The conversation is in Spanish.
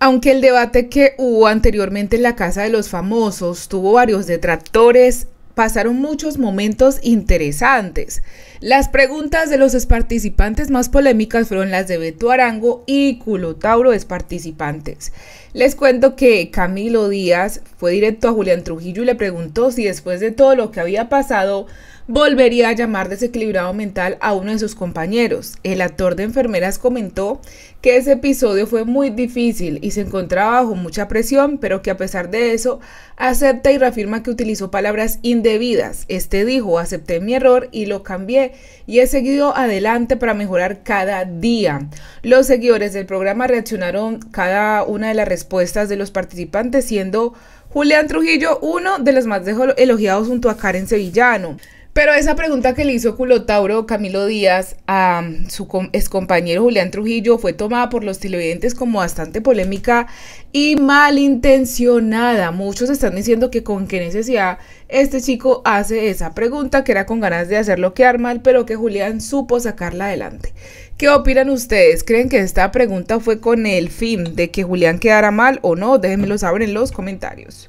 Aunque el debate que hubo anteriormente en la Casa de los Famosos tuvo varios detractores, pasaron muchos momentos interesantes. Las preguntas de los participantes más polémicas fueron las de Beto Arango y Culotauro es participantes. Les cuento que Camilo Díaz fue directo a Julián Trujillo y le preguntó si después de todo lo que había pasado volvería a llamar desequilibrado mental a uno de sus compañeros. El actor de enfermeras comentó que ese episodio fue muy difícil y se encontraba bajo mucha presión, pero que a pesar de eso acepta y reafirma que utilizó palabras indebidas. Este dijo, acepté mi error y lo cambié y he seguido adelante para mejorar cada día. Los seguidores del programa reaccionaron cada una de las respuestas de los participantes siendo... Julián Trujillo, uno de los más elogiados junto a Karen Sevillano. Pero esa pregunta que le hizo Culotauro Camilo Díaz a mm, su excompañero Julián Trujillo fue tomada por los televidentes como bastante polémica y malintencionada. Muchos están diciendo que con qué necesidad este chico hace esa pregunta, que era con ganas de hacerlo quedar mal, pero que Julián supo sacarla adelante. ¿Qué opinan ustedes? ¿Creen que esta pregunta fue con el fin de que Julián quedara mal o no? Déjenmelo saber en los comentarios.